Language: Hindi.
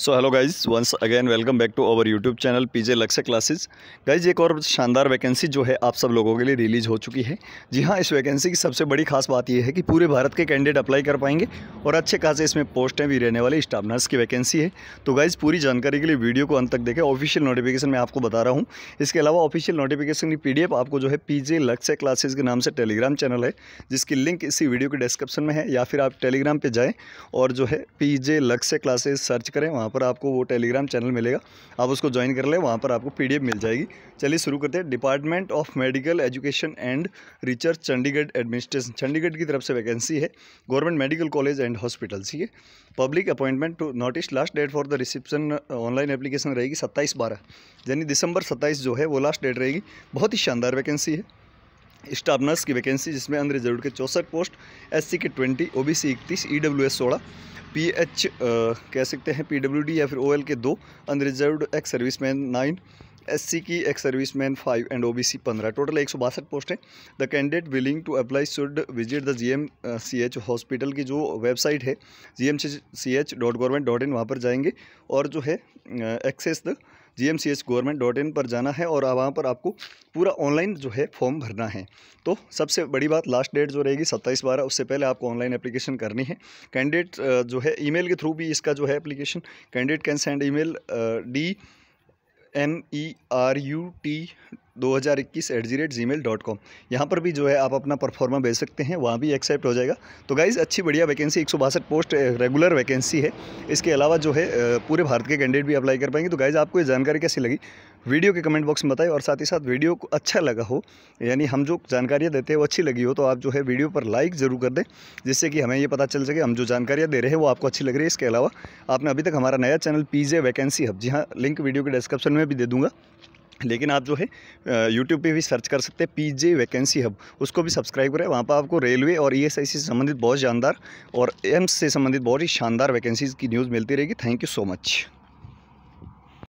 so hello guys once again welcome back to our YouTube channel PJ Lakshya classes guys एक और शानदार वैकेंसी जो है आप सब लोगों के लिए रिलीज़ हो चुकी है जी हाँ इस वैकेंसी की सबसे बड़ी खास बात यह है कि पूरे भारत के कैंडिडेट अप्लाई कर पाएंगे और अच्छे खासे इसमें पोस्टें भी रहने वाले स्टाफ नर्स की वैकेंसी है तो गाइज़ पूरी जानकारी के लिए वीडियो को अंत तक देखें ऑफिशियल नोटिफिकेशन मैं आपको बता रहा हूँ इसके अलावा ऑफिशियल नोटिफिकेशन की पी आपको जो है पीजे लक्ष्य क्लासेज के नाम से टेलीग्राम चैनल है जिसकी लिंक इसी वीडियो के डिस्क्रिप्शन में है या फिर आप टेलीग्राम पर जाएँ और जो है पी लक्ष्य क्लासेज सर्च करें वहाँ पर आपको वो टेलीग्राम चैनल मिलेगा आप उसको ज्वाइन कर लें वहाँ पर आपको पी मिल जाएगी चलिए शुरू करते हैं department of medical education and research Chandigarh administration Chandigarh की तरफ से वैकेंसी है government medical college and hospitals ये public appointment to notice last date for the reception online application रहेगी सत्ताईस बारह यानी दिसंबर सत्ताईस जो है वो लास्ट डेट रहेगी बहुत ही शानदार वैकेंसी है स्टाफ नर्स की वैकेंसी जिसमें अंदर अनरिजर्व के चौसठ पोस्ट एससी के ट्वेंटी ओबीसी इकतीस ईडब्ल्यूएस e सोलह पी एच कह सकते हैं पी डब्ल्यू डी या फिर ओ एल के दो unreserve ex service man nine SC की एक service man five and OBC पंद्रह टोटल एक सौ बासठ पोस्ट हैं the candidate willing to apply should visit the GM CH hospital की जो वेबसाइट है G M C H dot government dot in वहाँ पर जाएंगे और जो है access the G M C H government dot in पर जाना है और वहाँ पर आपको पूरा ऑनलाइन जो है फॉर्म भरना है तो सबसे बड़ी बात लास्ट डेट जो रहेगी सत्ताईस बारह उससे पहले आपको ऑनलाइन एप्लीकेशन करनी है कैंडिडेट uh, जो है ईमेल के थ्रू भी इसका जो है application candidate can send email D uh, M E R U T दो हज़ार इक्कीस एट जी rate gmail dot com यहाँ पर भी जो है आप अपना परफॉर्मा भेज सकते हैं वहाँ भी एक्सेप्ट हो जाएगा तो गाइज़ अच्छी बढ़िया वैकेंसी एक सौ बासठ पोस्ट रेगुलर वैकेंसी है इसके अलावा जो है eh, पूरे भारत के कैंडिडेट भी अप्लाई कर पाएंगे तो गाइज़ आपको ये जानकारी कैसी लगी वीडियो के कमेंट बॉक्स में बताएं और साथ ही साथ वीडियो को अच्छा लगा हो यानी हम जो जानकारियाँ देते हैं वो अच्छी लगी हो तो आप जो है वीडियो पर लाइक ज़रूर कर दें जिससे कि हमें ये पता चल सके हम जो जानकारियाँ दे रहे हैं वो आपको अच्छी लग रही है इसके अलावा आपने अभी तक हमारा नया चैनल पीजे वैकेंसी हब जी हाँ लिंक वीडियो के डिस्क्रिप्शन में भी दे दूँगा लेकिन आप जो है यूट्यूब पे भी सर्च कर सकते हैं पी जे वैकेंसी हब उसको भी सब्सक्राइब करें वहाँ पर आपको रेलवे और ई e से संबंधित बहुत शानदार और एम्स से संबंधित बहुत ही शानदार वैकेंसीज़ की न्यूज़ मिलती रहेगी थैंक यू सो मच